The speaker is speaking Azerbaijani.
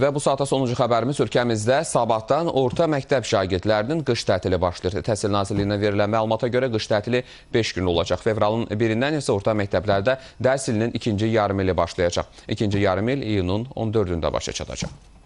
Və bu saata sonuncu xəbərimiz ölkəmizdə sabahdan orta məktəb şagirdlərinin qış tətili başlayır. Təhsil Nazirliyinə verilən məlumata görə qış tətili 5 gün olacaq. Fevralın 1-dən isə orta məktəblərdə dərsilinin ikinci yarım ili başlayacaq. İkinci yarım il iyunun 14-də başa çatacaq.